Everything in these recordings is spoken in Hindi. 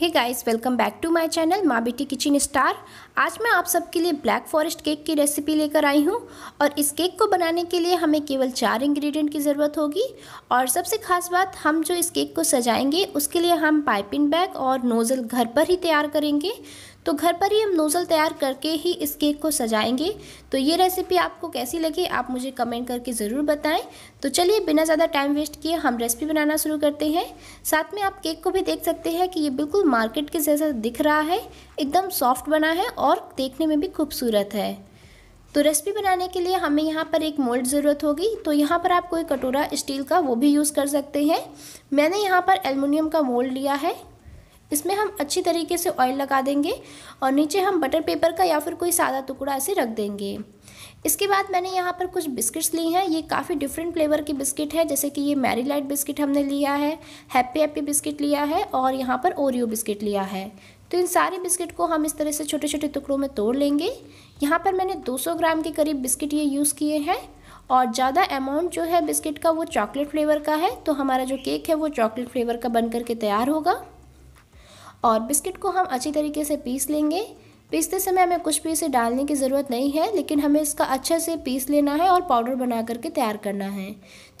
hey guys welcome back to my channel Maa Beti kitchen star आज मैं आप सबके लिए ब्लैक फॉरेस्ट केक की रेसिपी लेकर आई हूँ और इस केक को बनाने के लिए हमें केवल चार इंग्रेडिएंट की ज़रूरत होगी और सबसे खास बात हम जो इस केक को सजाएंगे उसके लिए हम पाइपिंग बैग और नोज़ल घर पर ही तैयार करेंगे तो घर पर ही हम नोज़ल तैयार करके ही इस केक को सजाएंगे तो ये रेसिपी आपको कैसी लगी आप मुझे कमेंट करके ज़रूर बताएं तो चलिए बिना ज़्यादा टाइम वेस्ट किए हम रेसिपी बनाना शुरू करते हैं साथ में आप केक को भी देख सकते हैं कि ये बिल्कुल मार्केट के जैसा दिख रहा है एकदम सॉफ्ट बना है और देखने में भी खूबसूरत है तो रेसिपी बनाने के लिए हमें यहाँ पर एक मोल्ड ज़रूरत होगी तो यहाँ पर आप कोई कटोरा स्टील का वो भी यूज़ कर सकते हैं मैंने यहाँ पर एलमिनियम का मोल्ड लिया है इसमें हम अच्छी तरीके से ऑयल लगा देंगे और नीचे हम बटर पेपर का या फिर कोई सादा टुकड़ा ऐसे रख देंगे इसके बाद मैंने यहाँ पर कुछ बिस्किट्स ली हैं ये काफ़ी डिफरेंट फ्लेवर की बिस्किट है जैसे कि ये मैरी लाइट बिस्किट हमने लिया है हैप्पी हैप्पी बिस्किट लिया है और यहाँ पर ओरियो बिस्किट लिया है तो इन सारे बिस्किट को हम इस तरह से छोटे छोटे टुकड़ों में तोड़ लेंगे यहाँ पर मैंने 200 ग्राम के करीब बिस्किट ये यूज़ किए हैं और ज़्यादा अमाउंट जो है बिस्किट का वो चॉकलेट फ्लेवर का है तो हमारा जो केक है वो चॉकलेट फ्लेवर का बन करके तैयार होगा और बिस्किट को हम अच्छी तरीके से पीस लेंगे पीसते समय हमें कुछ भी इसे डालने की ज़रूरत नहीं है लेकिन हमें इसका अच्छे से पीस लेना है और पाउडर बना करके तैयार करना है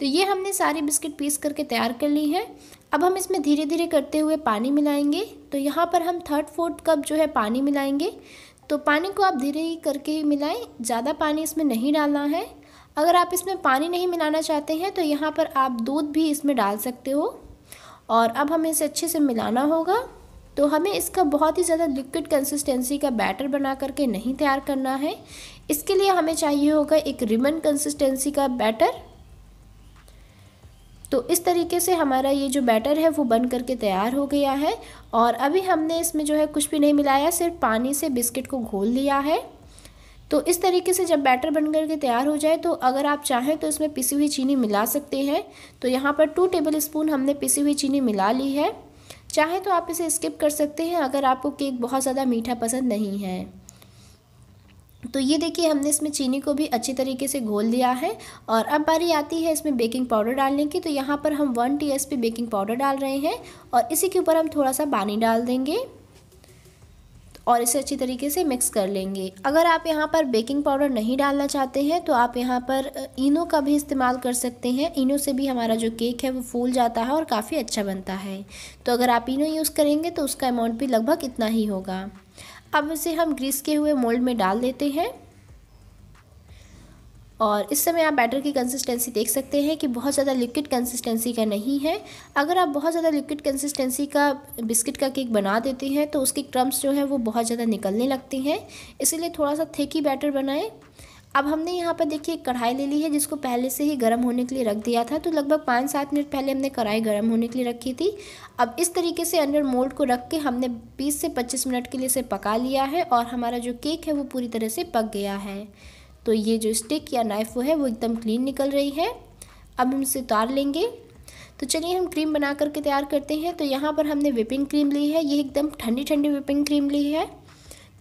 तो ये हमने सारी बिस्किट पीस करके तैयार कर ली है अब हम इसमें धीरे धीरे करते हुए पानी मिलाएंगे तो यहाँ पर हम थर्ड फोर्थ कप जो है पानी मिलाएंगे तो पानी को आप धीरे ही करके ही मिलाएँ ज़्यादा पानी इसमें नहीं डालना है अगर आप इसमें पानी नहीं मिलाना चाहते हैं तो यहाँ पर आप दूध भी इसमें डाल सकते हो और अब हमें इसे अच्छे से मिलाना होगा तो हमें इसका बहुत ही ज़्यादा लिक्विड कंसिस्टेंसी का बैटर बना करके नहीं तैयार करना है इसके लिए हमें चाहिए होगा एक रिमन कंसिस्टेंसी का बैटर तो इस तरीके से हमारा ये जो बैटर है वो बन करके तैयार हो गया है और अभी हमने इसमें जो है कुछ भी नहीं मिलाया सिर्फ पानी से बिस्किट को घोल लिया है तो इस तरीके से जब बैटर बन करके तैयार हो जाए तो अगर आप चाहें तो इसमें पिसी हुई चीनी मिला सकते हैं तो यहाँ पर टू टेबल स्पून हमने पिसी हुई चीनी मिला ली है चाहे तो आप इसे स्किप कर सकते हैं अगर आपको केक बहुत ज़्यादा मीठा पसंद नहीं है तो ये देखिए हमने इसमें चीनी को भी अच्छी तरीके से घोल दिया है और अब बारी आती है इसमें बेकिंग पाउडर डालने की तो यहाँ पर हम वन पी बेकिंग पाउडर डाल रहे हैं और इसी के ऊपर हम थोड़ा सा पानी डाल देंगे और इसे अच्छी तरीके से मिक्स कर लेंगे अगर आप यहाँ पर बेकिंग पाउडर नहीं डालना चाहते हैं तो आप यहाँ पर इनो का भी इस्तेमाल कर सकते हैं इनो से भी हमारा जो केक है वो फूल जाता है और काफ़ी अच्छा बनता है तो अगर आप इनो यूज़ करेंगे तो उसका अमाउंट भी लगभग इतना ही होगा अब इसे हम ग्रीस के हुए मोल्ड में डाल देते हैं और इस समय आप बैटर की कंसिस्टेंसी देख सकते हैं कि बहुत ज़्यादा लिक्विड कंसिस्टेंसी का नहीं है अगर आप बहुत ज़्यादा लिक्विड कंसिस्टेंसी का बिस्किट का केक बना देते हैं तो उसके क्रम्स जो है वो बहुत ज़्यादा निकलने लगते हैं इसीलिए थोड़ा सा थेकी बैटर बनाएं अब हमने यहाँ पर देखिए कढ़ाई ले ली है जिसको पहले से ही गर्म होने के लिए रख दिया था तो लगभग पाँच सात मिनट पहले हमने कढ़ाई गर्म होने के लिए रखी थी अब इस तरीके से अंडर मोल्ड को रख के हमने 20 से 25 मिनट के लिए इसे पका लिया है और हमारा जो केक है वो पूरी तरह से पक गया है तो ये जो स्टिक या नाइफ़ वो है वो एकदम क्लीन निकल रही है अब हम इसे उतार लेंगे तो चलिए हम क्रीम बना करके तैयार करते हैं तो यहाँ पर हमने विपिंग क्रीम ली है ये एकदम ठंडी ठंडी विपिंग क्रीम ली है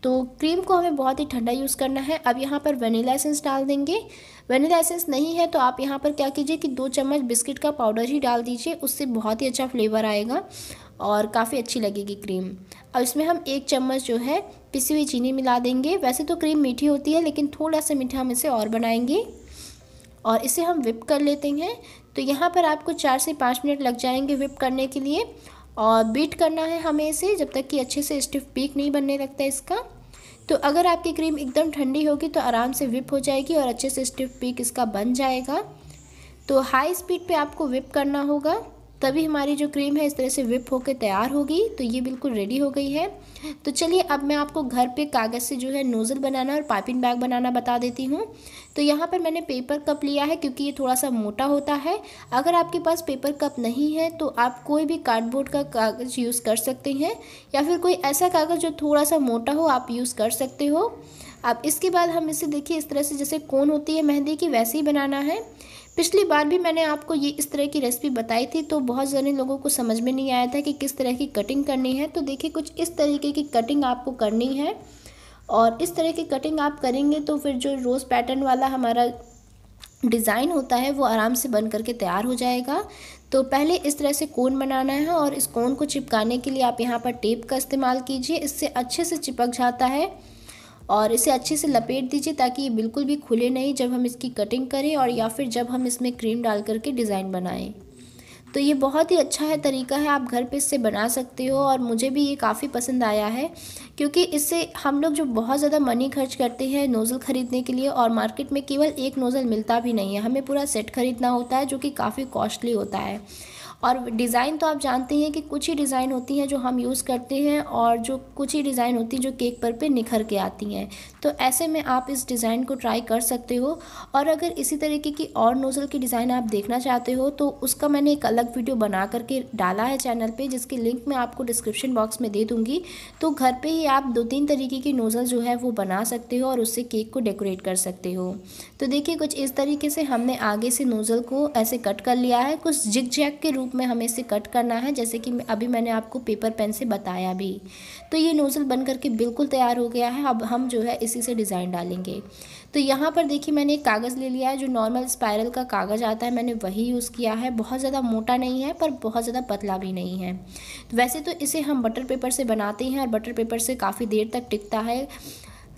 तो क्रीम को हमें बहुत ही ठंडा यूज़ करना है अब यहाँ पर वनीला एसेंस डाल देंगे वनीला एसेंस नहीं है तो आप यहाँ पर क्या कीजिए कि दो चम्मच बिस्किट का पाउडर ही डाल दीजिए उससे बहुत ही अच्छा फ्लेवर आएगा और काफ़ी अच्छी लगेगी क्रीम अब इसमें हम एक चम्मच जो है पिसी हुई चीनी मिला देंगे वैसे तो क्रीम मीठी होती है लेकिन थोड़ा सा मीठा हम इसे और बनाएंगे और इसे हम विप कर लेते हैं तो यहाँ पर आपको चार से पाँच मिनट लग जाएंगे विप करने के लिए और बीट करना है हमें इसे जब तक कि अच्छे से स्टिफ पीक नहीं बनने लगता इसका तो अगर आपकी क्रीम एकदम ठंडी होगी तो आराम से विप हो जाएगी और अच्छे से स्टिफ पीक इसका बन जाएगा तो हाई स्पीड पे आपको विप करना होगा तभी हमारी जो क्रीम है इस तरह से विप होकर तैयार होगी तो ये बिल्कुल रेडी हो गई है तो चलिए अब मैं आपको घर पे कागज़ से जो है नोज़ल बनाना और पाइपिंग बैग बनाना बता देती हूँ तो यहाँ पर मैंने पेपर कप लिया है क्योंकि ये थोड़ा सा मोटा होता है अगर आपके पास पेपर कप नहीं है तो आप कोई भी कार्डबोर्ड का कागज़ यूज़ कर सकते हैं या फिर कोई ऐसा कागज़ जो थोड़ा सा मोटा हो आप यूज़ कर सकते हो अब इसके बाद हम इसे देखिए इस तरह से जैसे कोन होती है मेहंदी की वैसे ही बनाना है पिछली बार भी मैंने आपको ये इस तरह की रेसिपी बताई थी तो बहुत सारे लोगों को समझ में नहीं आया था कि किस तरह की कटिंग करनी है तो देखिए कुछ इस तरीके की कटिंग आपको करनी है और इस तरह की कटिंग आप करेंगे तो फिर जो रोज़ पैटर्न वाला हमारा डिज़ाइन होता है वो आराम से बन करके तैयार हो जाएगा तो पहले इस तरह से कोन बनाना है और इस कोन को चिपकाने के लिए आप यहाँ पर टेप का इस्तेमाल कीजिए इससे अच्छे से चिपक जाता है और इसे अच्छे से लपेट दीजिए ताकि ये बिल्कुल भी खुले नहीं जब हम इसकी कटिंग करें और या फिर जब हम इसमें क्रीम डाल करके डिज़ाइन बनाएं तो ये बहुत ही अच्छा है तरीका है आप घर पे इससे बना सकते हो और मुझे भी ये काफ़ी पसंद आया है क्योंकि इससे हम लोग जो बहुत ज़्यादा मनी खर्च करते हैं नोज़ल ख़रीदने के लिए और मार्केट में केवल एक नोज़ल मिलता भी नहीं है हमें पूरा सेट ख़रीदना होता है जो कि काफ़ी कॉस्टली होता है और डिज़ाइन तो आप जानते हैं कि कुछ ही डिज़ाइन होती हैं जो हम यूज़ करते हैं और जो कुछ ही डिज़ाइन होती है जो केक पर पे निखर के आती हैं तो ऐसे में आप इस डिज़ाइन को ट्राई कर सकते हो और अगर इसी तरीके की और नोज़ल की डिज़ाइन आप देखना चाहते हो तो उसका मैंने एक अलग वीडियो बना करके डाला है चैनल पर जिसकी लिंक मैं आपको डिस्क्रिप्शन बॉक्स में दे दूँगी तो घर पर ही आप दो तीन तरीके की नोज़ल जो है वो बना सकते हो और उससे केक को डेकोरेट कर सकते हो तो देखिए कुछ इस तरीके से हमने आगे से नोज़ल को ऐसे कट कर लिया है कुछ जिग जैक के रूप रूप में हमें इसे कट करना है जैसे कि अभी मैंने आपको पेपर पेन से बताया भी तो ये नोज़ल बन करके बिल्कुल तैयार हो गया है अब हम जो है इसी से डिज़ाइन डालेंगे तो यहाँ पर देखिए मैंने एक कागज़ ले लिया है जो नॉर्मल स्पायरल का कागज़ आता है मैंने वही यूज़ किया है बहुत ज़्यादा मोटा नहीं है पर बहुत ज़्यादा पतला भी नहीं है तो वैसे तो इसे हम बटर पेपर से बनाते हैं और बटर पेपर से काफ़ी देर तक टिकता है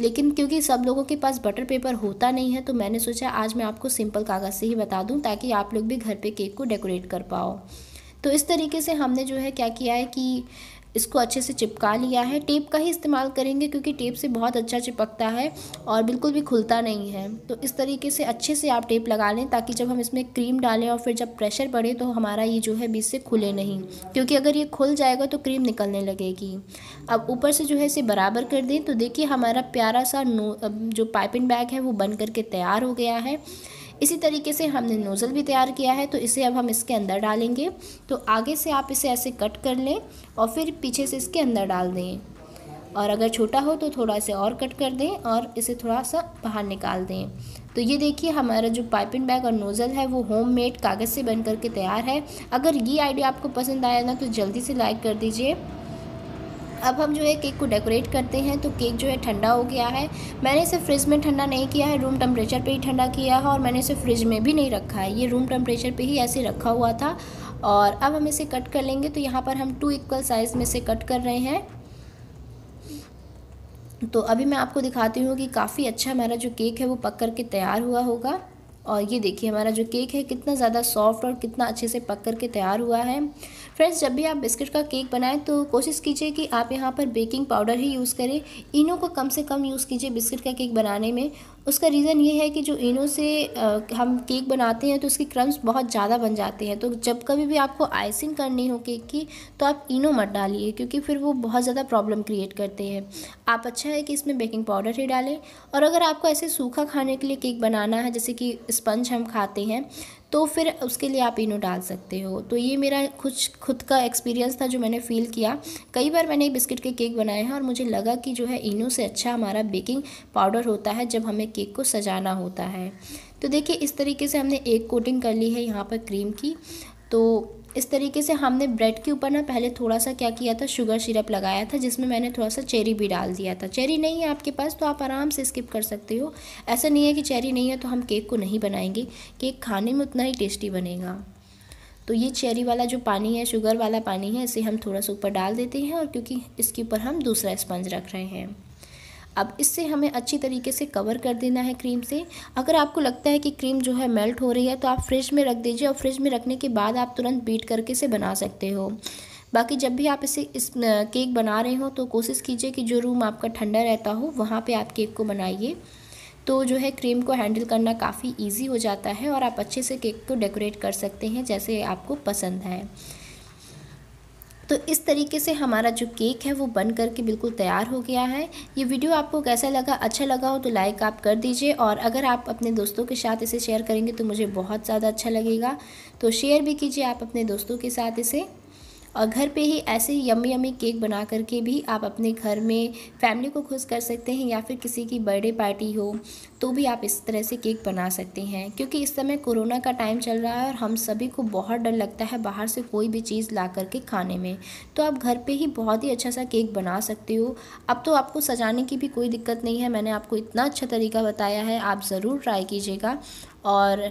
लेकिन क्योंकि सब लोगों के पास बटर पेपर होता नहीं है तो मैंने सोचा आज मैं आपको सिंपल कागज़ से ही बता दूँ ताकि आप लोग भी घर पर केक को डेकोरेट कर पाओ तो इस तरीके से हमने जो है क्या किया है कि इसको अच्छे से चिपका लिया है टेप का ही इस्तेमाल करेंगे क्योंकि टेप से बहुत अच्छा चिपकता है और बिल्कुल भी खुलता नहीं है तो इस तरीके से अच्छे से आप टेप लगा लें ताकि जब हम इसमें क्रीम डालें और फिर जब प्रेशर पड़े तो हमारा ये जो है बीच से खुले नहीं क्योंकि अगर ये खुल जाएगा तो क्रीम निकलने लगेगी अब ऊपर से जो है इसे बराबर कर दें तो देखिए हमारा प्यारा सा नो जो पाइपिंग बैग है वो बन करके तैयार हो गया है इसी तरीके से हमने नोज़ल भी तैयार किया है तो इसे अब हम इसके अंदर डालेंगे तो आगे से आप इसे ऐसे कट कर लें और फिर पीछे से इसके अंदर डाल दें और अगर छोटा हो तो थोड़ा इसे और कट कर दें और इसे थोड़ा सा बाहर निकाल दें तो ये देखिए हमारा जो पाइपिंग बैग और नोज़ल है वो होम मेड कागज़ से बन करके तैयार है अगर ये आइडिया आपको पसंद आया ना तो जल्दी से लाइक कर दीजिए अब हम जो है केक को डेकोरेट करते हैं तो केक जो है ठंडा हो गया है मैंने इसे फ्रिज में ठंडा नहीं किया है रूम टेम्परेचर पे ही ठंडा किया है और मैंने इसे फ्रिज में भी नहीं रखा है ये रूम टेम्परेचर पे ही ऐसे रखा हुआ था और अब हम इसे कट कर लेंगे तो यहाँ पर हम टू इक्वल साइज़ में से कट कर रहे हैं तो अभी मैं आपको दिखाती हूँ कि काफ़ी अच्छा हमारा जो केक है वो पक कर के तैयार हुआ होगा और ये देखिए हमारा जो केक है कितना ज़्यादा सॉफ्ट और कितना अच्छे से पक कर के तैयार हुआ है फ्रेंड्स जब भी आप बिस्किट का केक बनाएं तो कोशिश कीजिए कि आप यहाँ पर बेकिंग पाउडर ही यूज़ करें इनो को कम से कम यूज़ कीजिए बिस्किट का केक बनाने में उसका रीज़न ये है कि जो इनो से हम केक बनाते हैं तो उसकी क्रम्स बहुत ज़्यादा बन जाते हैं तो जब कभी भी आपको आइसिंग करनी हो केक की तो आप इनो मत डालिए क्योंकि फिर वो बहुत ज़्यादा प्रॉब्लम क्रिएट करते हैं आप अच्छा है कि इसमें बेकिंग पाउडर ही डालें और अगर आपको ऐसे सूखा खाने के लिए केक बनाना है जैसे कि स्पंज हम खाते हैं तो फिर उसके लिए आप इनो डाल सकते हो तो ये मेरा कुछ खुद का एक्सपीरियंस था जो मैंने फ़ील किया कई बार मैंने बिस्किट के केक बनाए हैं और मुझे लगा कि जो है इनो से अच्छा हमारा बेकिंग पाउडर होता है जब हमें केक को सजाना होता है तो देखिए इस तरीके से हमने एक कोटिंग कर ली है यहाँ पर क्रीम की तो इस तरीके से हमने ब्रेड के ऊपर ना पहले थोड़ा सा क्या किया था शुगर सिरप लगाया था जिसमें मैंने थोड़ा सा चेरी भी डाल दिया था चेरी नहीं है आपके पास तो आप आराम से स्किप कर सकते हो ऐसा नहीं है कि चेरी नहीं है तो हम केक को नहीं बनाएंगे केक खाने में उतना ही टेस्टी बनेगा तो ये चेरी वाला जो पानी है शुगर वाला पानी है इसे हम थोड़ा सा ऊपर डाल देते हैं और क्योंकि इसके ऊपर हम दूसरा स्पंज रख रहे हैं अब इससे हमें अच्छी तरीके से कवर कर देना है क्रीम से अगर आपको लगता है कि क्रीम जो है मेल्ट हो रही है तो आप फ्रिज में रख दीजिए और फ्रिज में रखने के बाद आप तुरंत बीट करके इसे बना सकते हो बाकी जब भी आप इसे इस केक बना रहे हो तो कोशिश कीजिए कि जो रूम आपका ठंडा रहता हो वहाँ पर आप केक को बनाइए तो जो है क्रीम को हैंडल करना काफ़ी इजी हो जाता है और आप अच्छे से केक को डेकोरेट कर सकते हैं जैसे आपको पसंद है तो इस तरीके से हमारा जो केक है वो बन करके बिल्कुल तैयार हो गया है ये वीडियो आपको कैसा लगा अच्छा लगा हो तो लाइक आप कर दीजिए और अगर आप अपने दोस्तों के साथ इसे शेयर करेंगे तो मुझे बहुत ज़्यादा अच्छा लगेगा तो शेयर भी कीजिए आप अपने दोस्तों के साथ इसे और घर पे ही ऐसे यमी यमी केक बना करके भी आप अपने घर में फैमिली को खुश कर सकते हैं या फिर किसी की बर्थडे पार्टी हो तो भी आप इस तरह से केक बना सकते हैं क्योंकि इस समय कोरोना का टाइम चल रहा है और हम सभी को बहुत डर लगता है बाहर से कोई भी चीज़ ला करके खाने में तो आप घर पर ही बहुत ही अच्छा सा केक बना सकते हो अब तो आपको सजाने की भी कोई दिक्कत नहीं है मैंने आपको इतना अच्छा तरीका बताया है आप ज़रूर ट्राई कीजिएगा और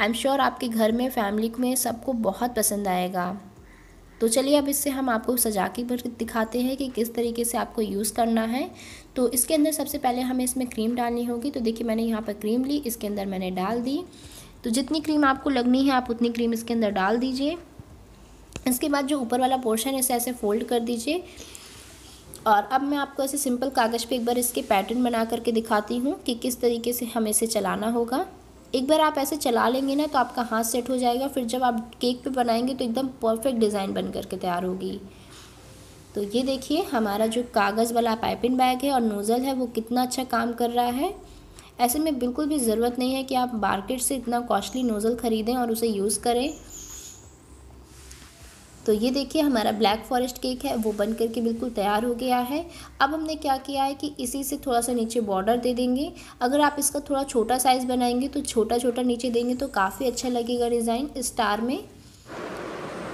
आई एम श्योर आपके घर में फैमिली में सबको बहुत पसंद आएगा तो चलिए अब इससे हम आपको सजा के दिखाते हैं कि किस तरीके से आपको यूज़ करना है तो इसके अंदर सबसे पहले हमें इसमें क्रीम डालनी होगी तो देखिए मैंने यहाँ पर क्रीम ली इसके अंदर मैंने डाल दी तो जितनी क्रीम आपको लगनी है आप उतनी क्रीम इसके अंदर डाल दीजिए इसके बाद जो ऊपर वाला पोर्शन है इसे ऐसे फोल्ड कर दीजिए और अब मैं आपको ऐसे सिंपल कागज़ पे एक बार इसके पैटर्न बना करके दिखाती हूँ कि किस तरीके से हमें इसे चलाना होगा एक बार आप ऐसे चला लेंगे ना तो आपका हाथ सेट हो जाएगा फिर जब आप केक पे बनाएंगे तो एकदम परफेक्ट डिज़ाइन बन करके तैयार होगी तो ये देखिए हमारा जो कागज़ वाला पाइपिंग बैग है और नोज़ल है वो कितना अच्छा काम कर रहा है ऐसे में बिल्कुल भी ज़रूरत नहीं है कि आप मार्केट से इतना कॉस्टली नोज़ल ख़रीदें और उसे यूज़ करें तो ये देखिए हमारा ब्लैक फॉरेस्ट केक है वो बन करके बिल्कुल तैयार हो गया है अब हमने क्या किया है कि इसी से थोड़ा सा नीचे बॉर्डर दे देंगे अगर आप इसका थोड़ा छोटा साइज़ बनाएंगे तो छोटा छोटा नीचे देंगे तो काफ़ी अच्छा लगेगा डिज़ाइन स्टार में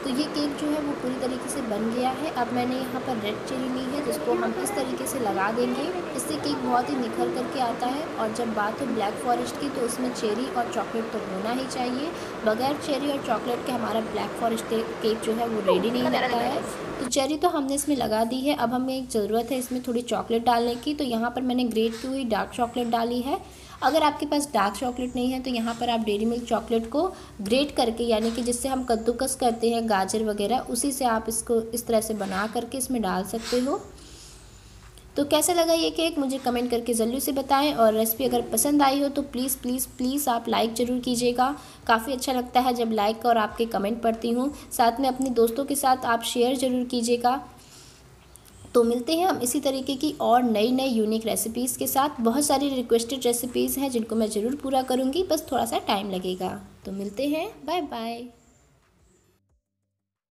तो ये केक जो है वो पूरी तरीके से बन गया है अब मैंने यहाँ पर रेड चिली ली है जिसको हम इस तरीके से लगा देंगे इससे केक बहुत ही निखर करके आता है और जब बात हो ब्लैक फॉरेस्ट की तो उसमें चेरी और चॉकलेट तो होना ही चाहिए बगैर चेरी और चॉकलेट के हमारा ब्लैक फॉरेस्ट केक जो है वो रेडी नहीं लगता है तो चेरी तो हमने इसमें लगा दी है अब हमें एक ज़रूरत है इसमें थोड़ी चॉकलेट डालने की तो यहाँ पर मैंने ग्रेट की हुई डार्क चॉकलेट डाली है अगर आपके पास डार्क चॉकलेट नहीं है तो यहाँ पर आप डेरी मिल्क चॉकलेट को ग्रेट करके यानी कि जिससे हम कद्दूकस करते हैं गाजर वगैरह उसी से आप इसको इस तरह से बना करके इसमें डाल सकते हो तो कैसा लगा ये केक मुझे कमेंट करके ज़रूर से बताएं और रेसिपी अगर पसंद आई हो तो प्लीज़ प्लीज़ प्लीज़ आप लाइक ज़रूर कीजिएगा काफ़ी अच्छा लगता है जब लाइक और आपके कमेंट पढ़ती हूँ साथ में अपने दोस्तों के साथ आप शेयर ज़रूर कीजिएगा तो मिलते हैं हम इसी तरीके की और नई नई यूनिक रेसिपीज़ के साथ बहुत सारी रिक्वेस्टेड रेसिपीज़ हैं जिनको मैं ज़रूर पूरा करूँगी बस थोड़ा सा टाइम लगेगा तो मिलते हैं बाय बाय